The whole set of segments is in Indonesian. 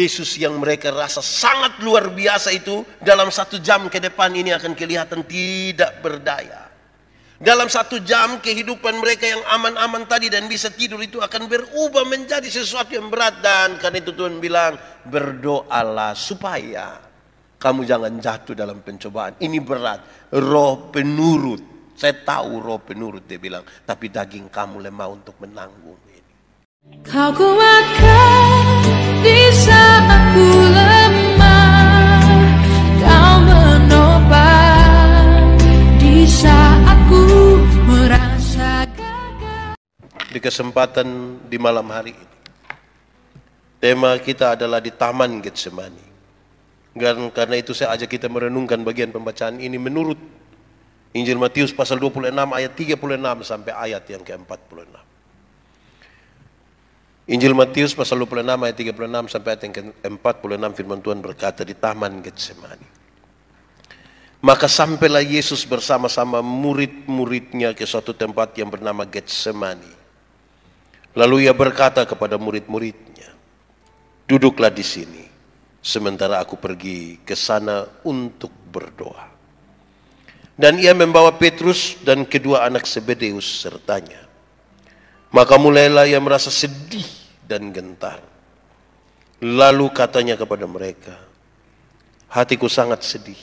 Yesus yang mereka rasa sangat luar biasa itu dalam satu jam ke depan ini akan kelihatan tidak berdaya. Dalam satu jam kehidupan mereka yang aman-aman tadi dan bisa tidur itu akan berubah menjadi sesuatu yang berat dan karena itu Tuhan bilang berdoalah supaya kamu jangan jatuh dalam pencobaan. Ini berat, roh penurut. Saya tahu roh penurut dia bilang, tapi daging kamu lemah untuk menanggung ini. Kau kuatkan di kesempatan di malam hari ini. Tema kita adalah di Taman Getsemani. Dan karena itu saya ajak kita merenungkan bagian pembacaan ini menurut Injil Matius pasal 26 ayat 36 sampai ayat yang ke-46. Injil Matius pasal 26 ayat 36 sampai ayat 46 firman Tuhan berkata di Taman Getsemani. Maka sampailah Yesus bersama-sama murid-muridnya ke suatu tempat yang bernama Getsemani. Lalu ia berkata kepada murid-muridnya, Duduklah di sini, sementara aku pergi ke sana untuk berdoa. Dan ia membawa Petrus dan kedua anak Sebedeus sertanya. Maka mulailah ia merasa sedih dan gentar. Lalu katanya kepada mereka, hatiku sangat sedih.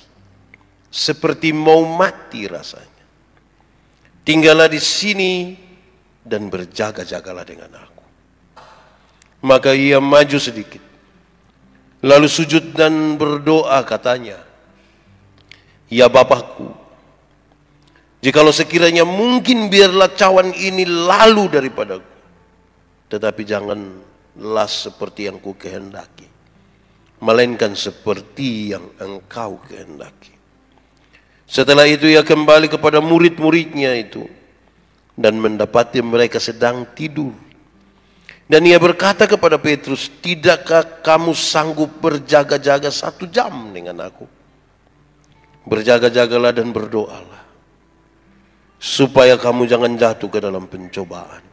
Seperti mau mati rasanya. Tinggallah di sini dan berjaga-jagalah dengan aku. Maka ia maju sedikit. Lalu sujud dan berdoa katanya, Ya Bapakku, jikalau sekiranya mungkin biarlah cawan ini lalu daripadaku. Tetapi jangan las seperti yang ku kehendaki. Melainkan seperti yang engkau kehendaki. Setelah itu ia kembali kepada murid-muridnya itu. Dan mendapati mereka sedang tidur. Dan ia berkata kepada Petrus, Tidakkah kamu sanggup berjaga-jaga satu jam dengan aku? Berjaga-jagalah dan berdoalah. Supaya kamu jangan jatuh ke dalam pencobaan.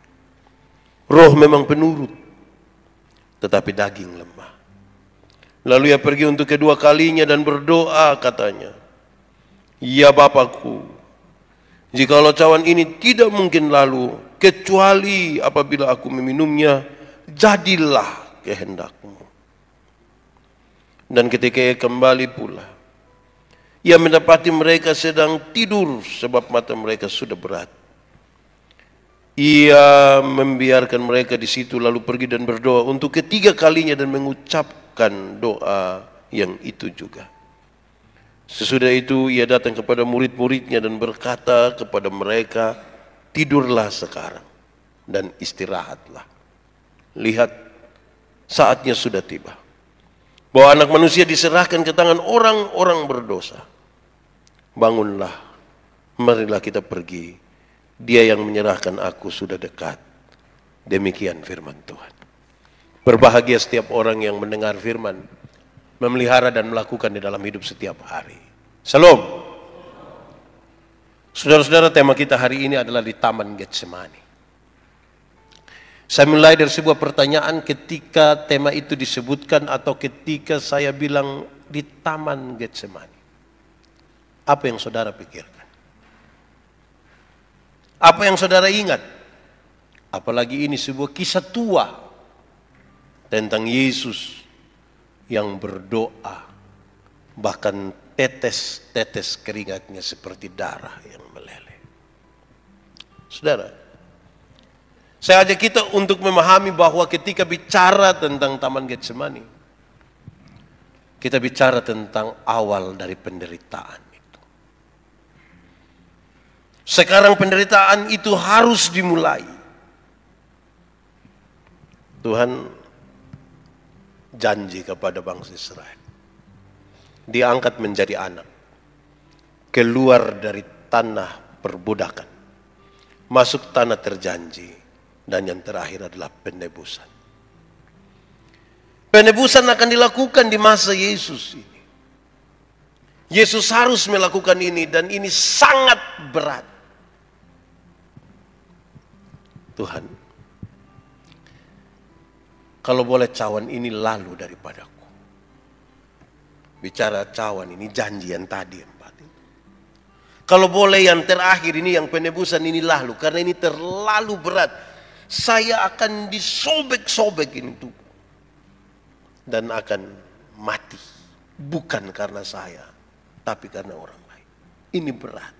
Roh memang penurut, tetapi daging lemah. Lalu ia pergi untuk kedua kalinya dan berdoa katanya, Ya Bapakku, jikalau cawan ini tidak mungkin lalu, kecuali apabila aku meminumnya, jadilah kehendakmu. Dan ketika ia kembali pula, ia mendapati mereka sedang tidur sebab mata mereka sudah berat. Ia membiarkan mereka di situ lalu pergi dan berdoa untuk ketiga kalinya dan mengucapkan doa yang itu juga. Sesudah itu ia datang kepada murid-muridnya dan berkata kepada mereka, tidurlah sekarang dan istirahatlah. Lihat, saatnya sudah tiba. Bahwa anak manusia diserahkan ke tangan orang-orang berdosa. Bangunlah, marilah kita pergi dia yang menyerahkan aku sudah dekat. Demikian firman Tuhan. Berbahagia setiap orang yang mendengar firman, memelihara dan melakukan di dalam hidup setiap hari. Salam. Saudara-saudara, tema kita hari ini adalah di Taman Getsemani. Saya mulai dari sebuah pertanyaan ketika tema itu disebutkan atau ketika saya bilang di Taman Getsemani. Apa yang saudara pikirkan? Apa yang saudara ingat? Apalagi ini sebuah kisah tua tentang Yesus yang berdoa bahkan tetes-tetes keringatnya seperti darah yang meleleh. Saudara, saya ajak kita untuk memahami bahwa ketika bicara tentang Taman Getsemani, kita bicara tentang awal dari penderitaan. Sekarang penderitaan itu harus dimulai. Tuhan janji kepada bangsa Israel. Diangkat menjadi anak. Keluar dari tanah perbudakan. Masuk tanah terjanji. Dan yang terakhir adalah penebusan. Penebusan akan dilakukan di masa Yesus ini. Yesus harus melakukan ini dan ini sangat berat. Tuhan, kalau boleh cawan ini lalu daripadaku. Bicara cawan ini janji yang tadi empat itu. Kalau boleh yang terakhir ini yang penebusan ini lalu karena ini terlalu berat. Saya akan disobek-sobek ini tubuh dan akan mati bukan karena saya tapi karena orang lain. Ini berat.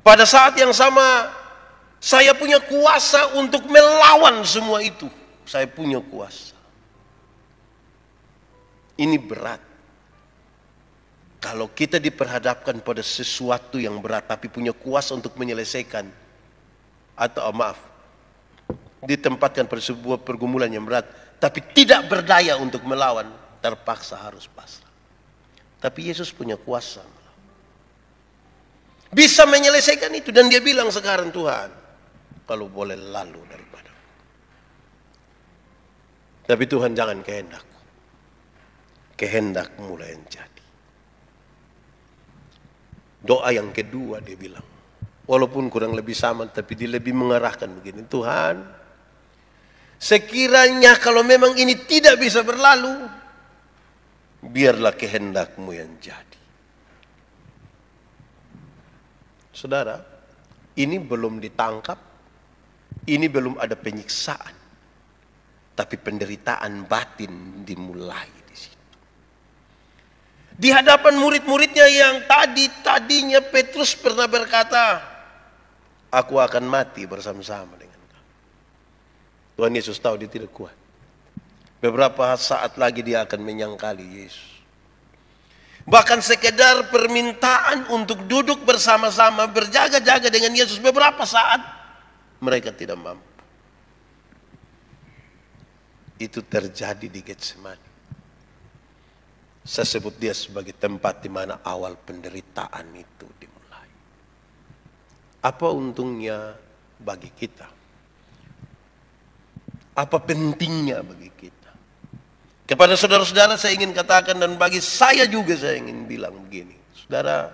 Pada saat yang sama saya punya kuasa untuk melawan semua itu. Saya punya kuasa. Ini berat. Kalau kita diperhadapkan pada sesuatu yang berat tapi punya kuasa untuk menyelesaikan atau oh, maaf ditempatkan pada sebuah pergumulan yang berat tapi tidak berdaya untuk melawan terpaksa harus pasrah. Tapi Yesus punya kuasa bisa menyelesaikan itu dan dia bilang sekarang Tuhan kalau boleh lalu daripada. Tapi Tuhan jangan kehendak. Kehendak mulai yang jadi. Doa yang kedua dia bilang. Walaupun kurang lebih sama tapi dia lebih mengarahkan begini. Tuhan sekiranya kalau memang ini tidak bisa berlalu. Biarlah kehendakmu yang jadi. Saudara, ini belum ditangkap ini belum ada penyiksaan. Tapi penderitaan batin dimulai di situ. Di hadapan murid-muridnya yang tadi-tadinya Petrus pernah berkata, Aku akan mati bersama-sama dengan kamu. Tuhan Yesus tahu dia tidak kuat. Beberapa saat lagi dia akan menyangkali Yesus. Bahkan sekedar permintaan untuk duduk bersama-sama berjaga-jaga dengan Yesus beberapa saat mereka tidak mampu. Itu terjadi di Getsemani. Saya sebut dia sebagai tempat di mana awal penderitaan itu dimulai. Apa untungnya bagi kita? Apa pentingnya bagi kita? Kepada saudara-saudara saya ingin katakan dan bagi saya juga saya ingin bilang begini. Saudara,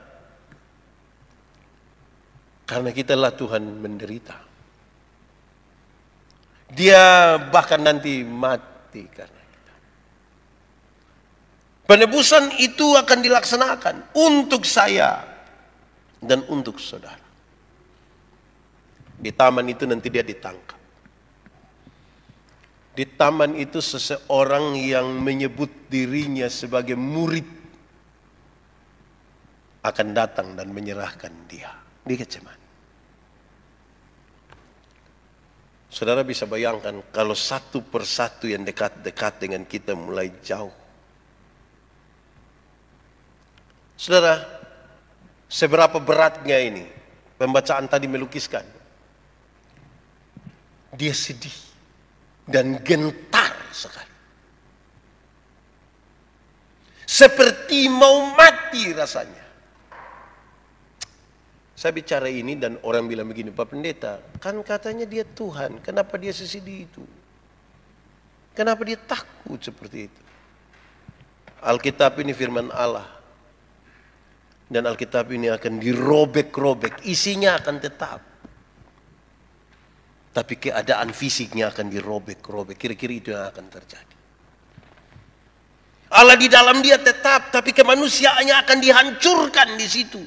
karena kita lah Tuhan menderita. Dia bahkan nanti mati karena kita. Penebusan itu akan dilaksanakan untuk saya dan untuk saudara. Di taman itu nanti dia ditangkap. Di taman itu seseorang yang menyebut dirinya sebagai murid akan datang dan menyerahkan dia di kecemasan. Saudara bisa bayangkan kalau satu persatu yang dekat-dekat dengan kita mulai jauh. Saudara, seberapa beratnya ini pembacaan tadi melukiskan. Dia sedih dan gentar sekali. Seperti mau mati rasanya. Saya bicara ini dan orang bilang begini, Pak Pendeta, kan katanya dia Tuhan, kenapa dia sesedih itu? Kenapa dia takut seperti itu? Alkitab ini firman Allah. Dan Alkitab ini akan dirobek-robek, isinya akan tetap. Tapi keadaan fisiknya akan dirobek-robek, kira-kira itu yang akan terjadi. Allah di dalam dia tetap, tapi kemanusiaannya akan dihancurkan di situ.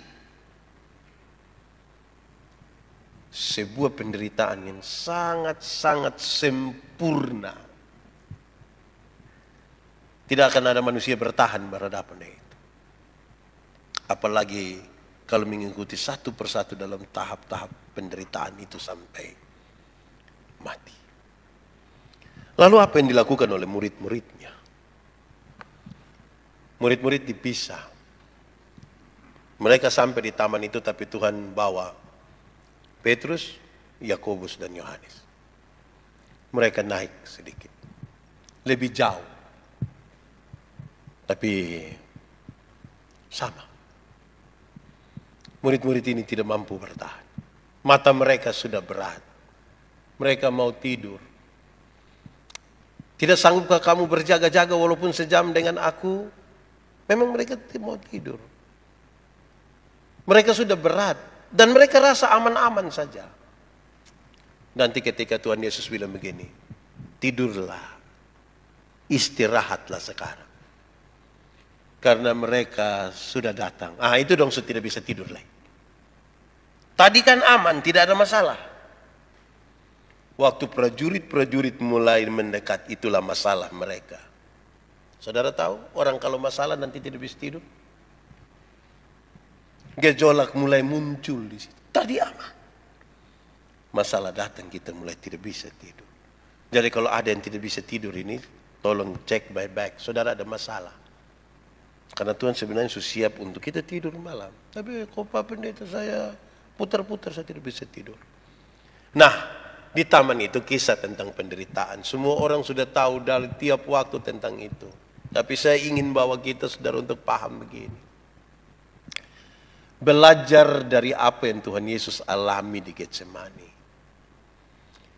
sebuah penderitaan yang sangat-sangat sempurna. Tidak akan ada manusia bertahan berhadapan dengan itu. Apalagi kalau mengikuti satu persatu dalam tahap-tahap penderitaan itu sampai mati. Lalu apa yang dilakukan oleh murid-muridnya? Murid-murid dipisah. Mereka sampai di taman itu tapi Tuhan bawa Petrus, Yakobus dan Yohanes. Mereka naik sedikit. Lebih jauh. Tapi sama. Murid-murid ini tidak mampu bertahan. Mata mereka sudah berat. Mereka mau tidur. Tidak sanggupkah kamu berjaga-jaga walaupun sejam dengan aku? Memang mereka tidak mau tidur. Mereka sudah berat dan mereka rasa aman-aman saja. Nanti ketika Tuhan Yesus bilang begini, tidurlah, istirahatlah sekarang. Karena mereka sudah datang. Ah itu dong sudah tidak bisa tidur lagi. Tadi kan aman, tidak ada masalah. Waktu prajurit-prajurit mulai mendekat, itulah masalah mereka. Saudara tahu, orang kalau masalah nanti tidak bisa tidur. Gejolak mulai muncul di situ. Tadi apa? Masalah datang kita mulai tidak bisa tidur. Jadi kalau ada yang tidak bisa tidur ini, tolong cek baik-baik. Saudara ada masalah. Karena Tuhan sebenarnya sudah siap untuk kita tidur malam. Tapi kok Pak Pendeta saya putar-putar saya tidak bisa tidur. Nah, di taman itu kisah tentang penderitaan. Semua orang sudah tahu dari tiap waktu tentang itu. Tapi saya ingin bawa kita saudara untuk paham begini. Belajar dari apa yang Tuhan Yesus alami di Getsemani.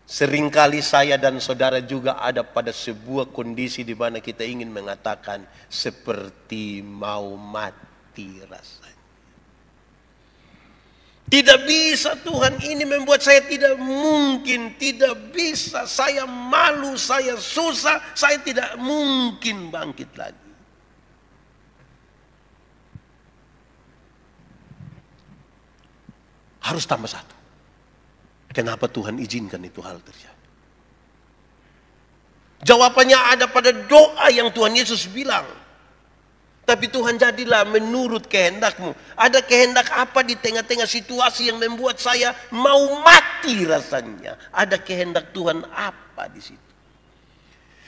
Seringkali saya dan saudara juga ada pada sebuah kondisi di mana kita ingin mengatakan seperti mau mati rasanya. Tidak bisa Tuhan ini membuat saya tidak mungkin, tidak bisa. Saya malu, saya susah, saya tidak mungkin bangkit lagi. Harus tambah satu. Kenapa Tuhan izinkan itu hal terjadi? Jawabannya ada pada doa yang Tuhan Yesus bilang. Tapi Tuhan jadilah menurut kehendakmu. Ada kehendak apa di tengah-tengah situasi yang membuat saya mau mati rasanya. Ada kehendak Tuhan apa di situ.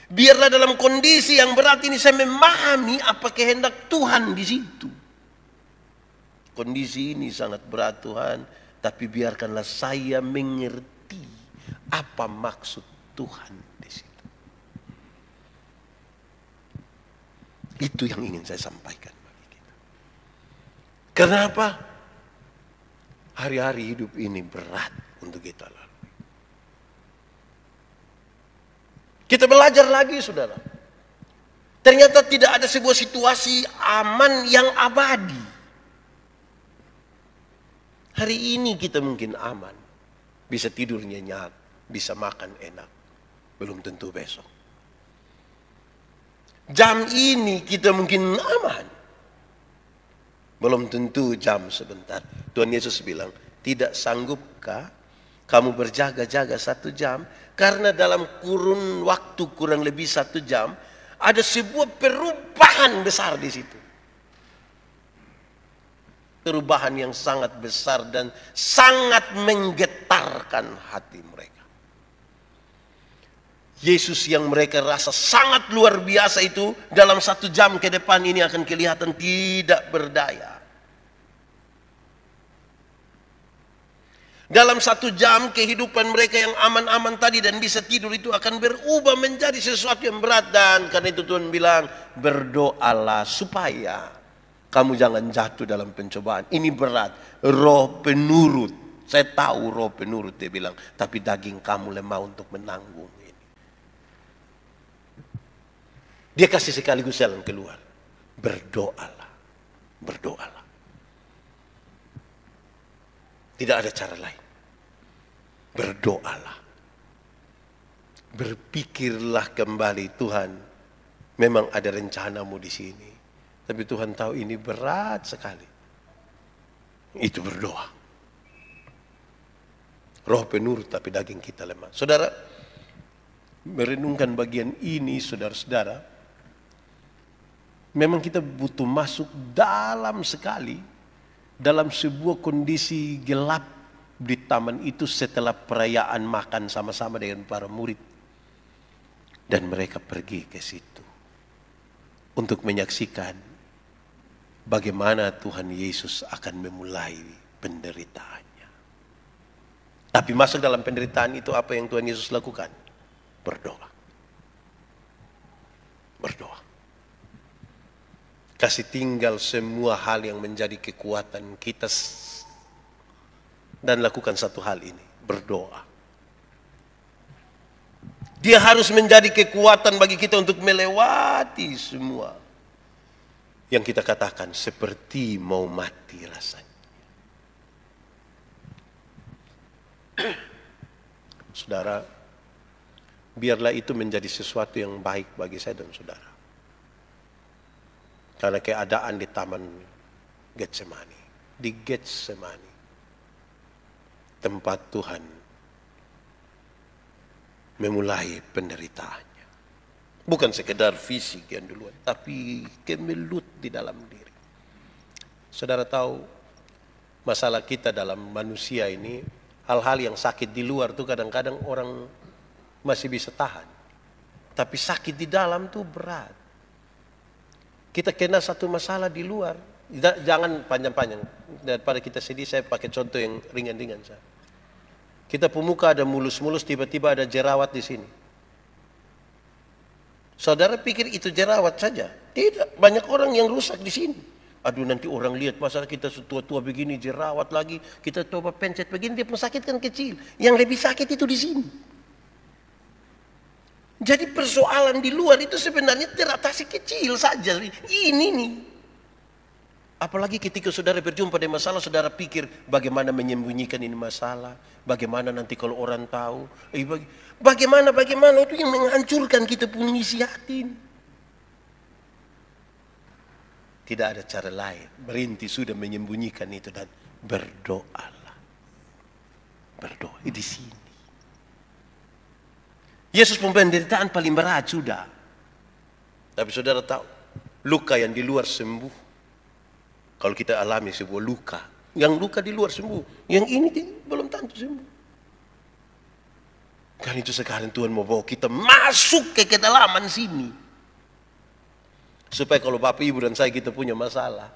Biarlah dalam kondisi yang berat ini saya memahami apa kehendak Tuhan di situ. Kondisi ini sangat berat Tuhan. Tapi biarkanlah saya mengerti apa maksud Tuhan di situ. Itu yang ingin saya sampaikan bagi kita. Kenapa hari-hari hidup ini berat untuk kita lalui? Kita belajar lagi, saudara. Ternyata tidak ada sebuah situasi aman yang abadi. Hari ini kita mungkin aman. Bisa tidur nyenyak, bisa makan enak. Belum tentu besok. Jam ini kita mungkin aman. Belum tentu jam sebentar. Tuhan Yesus bilang, tidak sanggupkah kamu berjaga-jaga satu jam? Karena dalam kurun waktu kurang lebih satu jam, ada sebuah perubahan besar di situ perubahan yang sangat besar dan sangat menggetarkan hati mereka. Yesus yang mereka rasa sangat luar biasa itu dalam satu jam ke depan ini akan kelihatan tidak berdaya. Dalam satu jam kehidupan mereka yang aman-aman tadi dan bisa tidur itu akan berubah menjadi sesuatu yang berat. Dan karena itu Tuhan bilang berdoalah supaya kamu jangan jatuh dalam pencobaan. Ini berat. Roh penurut. Saya tahu roh penurut dia bilang. Tapi daging kamu lemah untuk menanggung ini. Dia kasih sekaligus jalan keluar. Berdoalah. Berdoalah. Tidak ada cara lain. Berdoalah. Berpikirlah kembali Tuhan. Memang ada rencanamu di sini tapi Tuhan tahu ini berat sekali. Itu berdoa. Roh penurut tapi daging kita lemah. Saudara, merenungkan bagian ini saudara-saudara. Memang kita butuh masuk dalam sekali dalam sebuah kondisi gelap di taman itu setelah perayaan makan sama-sama dengan para murid. Dan mereka pergi ke situ untuk menyaksikan bagaimana Tuhan Yesus akan memulai penderitaannya. Tapi masuk dalam penderitaan itu apa yang Tuhan Yesus lakukan? Berdoa. Berdoa. Kasih tinggal semua hal yang menjadi kekuatan kita dan lakukan satu hal ini, berdoa. Dia harus menjadi kekuatan bagi kita untuk melewati semua yang kita katakan seperti mau mati rasanya. Saudara, biarlah itu menjadi sesuatu yang baik bagi saya dan saudara. Karena keadaan di taman Getsemani, di Getsemani, tempat Tuhan memulai penderitaan. Bukan sekedar fisik yang duluan, tapi kemelut di dalam diri. Saudara tahu masalah kita dalam manusia ini, hal-hal yang sakit di luar tuh kadang-kadang orang masih bisa tahan. Tapi sakit di dalam tuh berat. Kita kena satu masalah di luar, jangan panjang-panjang. Daripada kita sedih, saya pakai contoh yang ringan-ringan saja. Kita pemuka ada mulus-mulus, tiba-tiba ada jerawat di sini. Saudara pikir itu jerawat saja? Tidak, banyak orang yang rusak di sini. Aduh nanti orang lihat masa kita setua tua begini jerawat lagi, kita coba pencet begini dia pun sakit kan kecil. Yang lebih sakit itu di sini. Jadi persoalan di luar itu sebenarnya teratasi kecil saja. Ini nih. Apalagi ketika saudara berjumpa dengan masalah, saudara pikir bagaimana menyembunyikan ini masalah, bagaimana nanti kalau orang tahu, eh, bagaimana, bagaimana itu yang menghancurkan kita punya isi hati Tidak ada cara lain, berhenti sudah menyembunyikan itu dan berdoalah. Berdoa eh, di sini. Yesus penderitaan paling berat sudah. Tapi saudara tahu, luka yang di luar sembuh kalau kita alami sebuah luka, yang luka di luar sembuh, yang ini belum tentu sembuh. Kan itu sekarang Tuhan mau bawa kita masuk ke kedalaman sini. Supaya kalau Bapak Ibu dan saya kita punya masalah,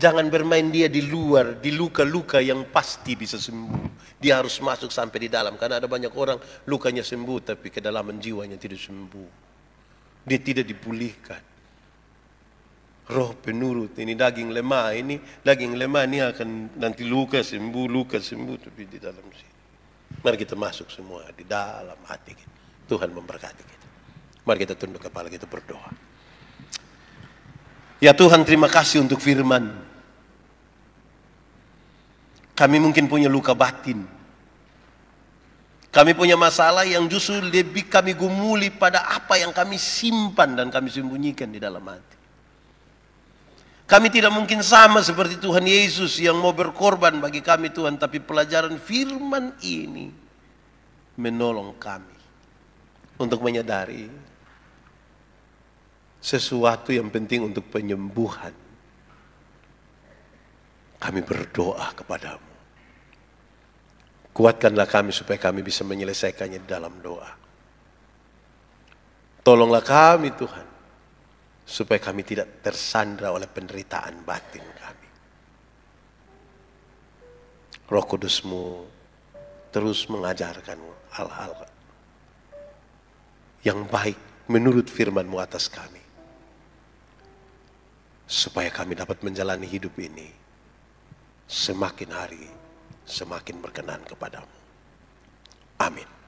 jangan bermain dia di luar, di luka-luka yang pasti bisa sembuh. Dia harus masuk sampai di dalam karena ada banyak orang lukanya sembuh tapi kedalaman jiwanya tidak sembuh. Dia tidak dipulihkan roh penurut ini daging lemah ini daging lemah ini akan nanti luka sembuh luka sembuh tapi di dalam sini mari kita masuk semua di dalam hati kita Tuhan memberkati kita mari kita tunduk kepala kita berdoa ya Tuhan terima kasih untuk firman kami mungkin punya luka batin kami punya masalah yang justru lebih kami gumuli pada apa yang kami simpan dan kami sembunyikan di dalam hati. Kami tidak mungkin sama seperti Tuhan Yesus yang mau berkorban bagi kami Tuhan. Tapi pelajaran firman ini menolong kami untuk menyadari sesuatu yang penting untuk penyembuhan. Kami berdoa kepadamu. Kuatkanlah kami supaya kami bisa menyelesaikannya dalam doa. Tolonglah kami Tuhan supaya kami tidak tersandra oleh penderitaan batin kami. Roh Kudusmu terus mengajarkan hal-hal yang baik menurut FirmanMu atas kami. Supaya kami dapat menjalani hidup ini semakin hari semakin berkenan kepadamu. Amin.